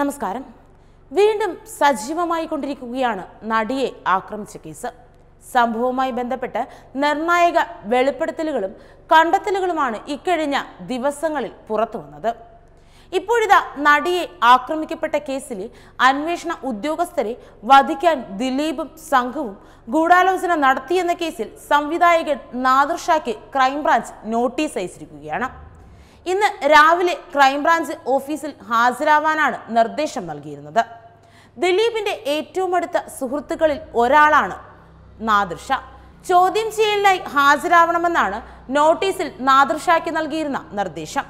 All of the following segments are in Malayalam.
നമസ്കാരം വീണ്ടും സജീവമായി കൊണ്ടിരിക്കുകയാണ് നടിയെ ആക്രമിച്ച കേസ് സംഭവവുമായി ബന്ധപ്പെട്ട് നിർണായക വെളിപ്പെടുത്തലുകളും കണ്ടെത്തലുകളുമാണ് ഇക്കഴിഞ്ഞ ദിവസങ്ങളിൽ പുറത്തു വന്നത് ഇപ്പോഴിതാ നടിയെ ആക്രമിക്കപ്പെട്ട കേസിൽ അന്വേഷണ ഉദ്യോഗസ്ഥരെ വധിക്കാൻ ദിലീപും സംഘവും ഗൂഢാലോചന നടത്തിയെന്ന കേസിൽ സംവിധായകൻ നാദർഷായ്ക്ക് ക്രൈംബ്രാഞ്ച് നോട്ടീസ് അയച്ചിരിക്കുകയാണ് ഇന്ന് രാവിലെ ക്രൈംബ്രാഞ്ച് ഓഫീസിൽ ഹാജരാവാനാണ് നിർദ്ദേശം നൽകിയിരുന്നത് ദിലീപിന്റെ ഏറ്റവും അടുത്ത സുഹൃത്തുക്കളിൽ ഒരാളാണ് നാദൃഷ ചോദ്യം ചെയ്യലിനായി ഹാജരാവണമെന്നാണ് നോട്ടീസിൽ നാദൃഷയ്ക്ക് നൽകിയിരുന്ന നിർദ്ദേശം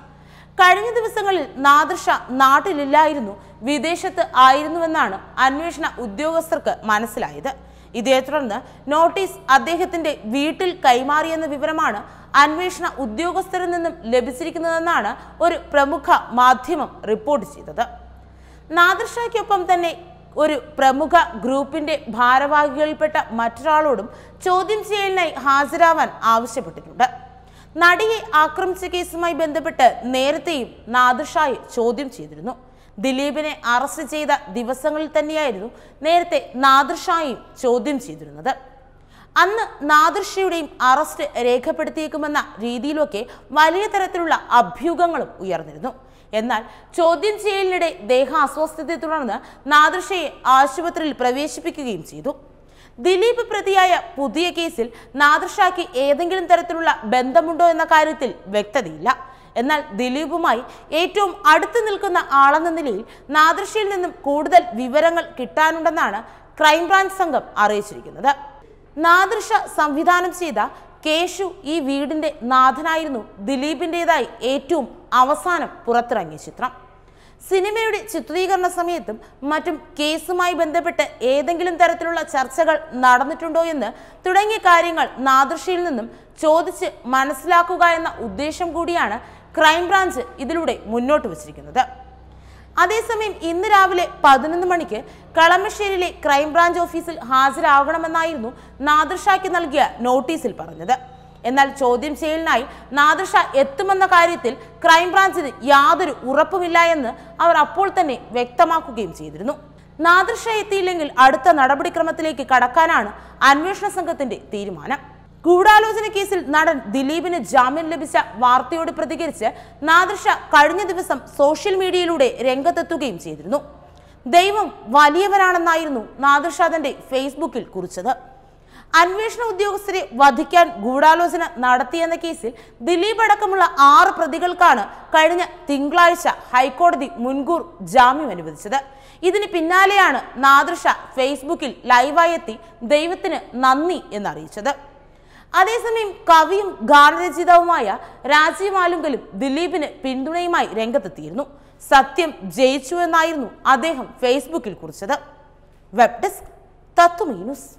കഴിഞ്ഞ ദിവസങ്ങളിൽ നാദൃഷ നാട്ടിലില്ലായിരുന്നു വിദേശത്ത് ആയിരുന്നുവെന്നാണ് അന്വേഷണ ഉദ്യോഗസ്ഥർക്ക് മനസ്സിലായത് ഇതേ തുടർന്ന് നോട്ടീസ് അദ്ദേഹത്തിന്റെ വീട്ടിൽ കൈമാറിയെന്ന വിവരമാണ് അന്വേഷണ ഉദ്യോഗസ്ഥരിൽ നിന്നും ലഭിച്ചിരിക്കുന്നതെന്നാണ് ഒരു പ്രമുഖ മാധ്യമം റിപ്പോർട്ട് ചെയ്തത് നാദർഷയ്ക്കൊപ്പം തന്നെ ഒരു പ്രമുഖ ഗ്രൂപ്പിന്റെ ഭാരവാഹികളിൽപ്പെട്ട മറ്റൊരാളോടും ചോദ്യം ചെയ്യലിനായി ഹാജരാവാൻ ആവശ്യപ്പെട്ടിട്ടുണ്ട് നടിയെ ആക്രമിച്ച കേസുമായി ബന്ധപ്പെട്ട് നേരത്തെയും നാദിർഷായെ ചോദ്യം ചെയ്തിരുന്നു ദിലീപിനെ അറസ്റ്റ് ചെയ്ത ദിവസങ്ങളിൽ തന്നെയായിരുന്നു നേരത്തെ നാദിർഷായെയും ചോദ്യം ചെയ്തിരുന്നത് അന്ന് നാദൃഷയുടെയും അറസ്റ്റ് രേഖപ്പെടുത്തിയേക്കുമെന്ന രീതിയിലൊക്കെ വലിയ തരത്തിലുള്ള അഭ്യൂഹങ്ങളും ഉയർന്നിരുന്നു എന്നാൽ ചോദ്യം ചെയ്യലിനിടെ ദേഹാസ്വസ്ഥതയെ തുടർന്ന് നാദൃഷയെ ആശുപത്രിയിൽ പ്രവേശിപ്പിക്കുകയും ചെയ്തു ദിലീപ് പ്രതിയായ പുതിയ കേസിൽ നാദൃഷയ്ക്ക് ഏതെങ്കിലും തരത്തിലുള്ള ബന്ധമുണ്ടോ എന്ന കാര്യത്തിൽ വ്യക്തതയില്ല എന്നാൽ ദിലീപുമായി ഏറ്റവും അടുത്ത് നിൽക്കുന്ന ആളെന്ന നിലയിൽ നാദൃഷയിൽ നിന്നും കൂടുതൽ വിവരങ്ങൾ കിട്ടാനുണ്ടെന്നാണ് ക്രൈംബ്രാഞ്ച് സംഘം അറിയിച്ചിരിക്കുന്നത് നാദൃശ സംവിധാനം ചെയ്ത കേശു ഈ വീടിന്റെ നാഥനായിരുന്നു ദിലീപിൻ്റെതായി ഏറ്റവും അവസാനം പുറത്തിറങ്ങിയ ചിത്രം സിനിമയുടെ ചിത്രീകരണ സമയത്തും മറ്റും കേസുമായി ബന്ധപ്പെട്ട് ഏതെങ്കിലും തരത്തിലുള്ള ചർച്ചകൾ നടന്നിട്ടുണ്ടോ എന്ന് തുടങ്ങിയ കാര്യങ്ങൾ നാദൃശയിൽ നിന്നും ചോദിച്ച് മനസ്സിലാക്കുക എന്ന ഉദ്ദേശം കൂടിയാണ് ക്രൈംബ്രാഞ്ച് ഇതിലൂടെ മുന്നോട്ട് വച്ചിരിക്കുന്നത് അതേസമയം ഇന്ന് രാവിലെ പതിനൊന്ന് മണിക്ക് കളമശ്ശേരിയിലെ ക്രൈംബ്രാഞ്ച് ഓഫീസിൽ ഹാജരാകണമെന്നായിരുന്നു നാദർഷായ്ക്ക് നൽകിയ നോട്ടീസിൽ പറഞ്ഞത് എന്നാൽ ചോദ്യം ചെയ്യലിനായി നാദർഷ എത്തുമെന്ന കാര്യത്തിൽ ക്രൈംബ്രാഞ്ചിന് യാതൊരു ഉറപ്പുമില്ല എന്ന് അവർ അപ്പോൾ തന്നെ വ്യക്തമാക്കുകയും ചെയ്തിരുന്നു നാദർഷ എത്തിയില്ലെങ്കിൽ അടുത്ത നടപടിക്രമത്തിലേക്ക് കടക്കാനാണ് അന്വേഷണ സംഘത്തിന്റെ തീരുമാനം ഗൂഢാലോചന കേസിൽ നടൻ ദിലീപിന് ജാമ്യം ലഭിച്ച വാർത്തയോട് പ്രതികരിച്ച് നാദൃഷ കഴിഞ്ഞ ദിവസം സോഷ്യൽ മീഡിയയിലൂടെ രംഗത്തെത്തുകയും ചെയ്തിരുന്നു ദൈവം വലിയവനാണെന്നായിരുന്നു നാദൃഷ തന്റെ ഫേസ്ബുക്കിൽ കുറിച്ചത് അന്വേഷണ ഉദ്യോഗസ്ഥരെ വധിക്കാൻ ഗൂഢാലോചന നടത്തിയെന്ന കേസിൽ ദിലീപ് അടക്കമുള്ള ആറ് പ്രതികൾക്കാണ് കഴിഞ്ഞ തിങ്കളാഴ്ച ഹൈക്കോടതി മുൻകൂർ ജാമ്യം അനുവദിച്ചത് ഇതിന് പിന്നാലെയാണ് നാദൃഷ ഫേസ്ബുക്കിൽ ലൈവായെത്തി ദൈവത്തിന് നന്ദി എന്നറിയിച്ചത് അതേസമയം കവിയും ഗാനരചയിതാവുമായ രാജീവ് ആലുങ്കലും ദിലീപിന് പിന്തുണയുമായി രംഗത്തെത്തിയിരുന്നു സത്യം ജയിച്ചു എന്നായിരുന്നു അദ്ദേഹം ഫേസ്ബുക്കിൽ കുറിച്ചത് വെബ് ഡെസ്ക് തത്വമീനുസ്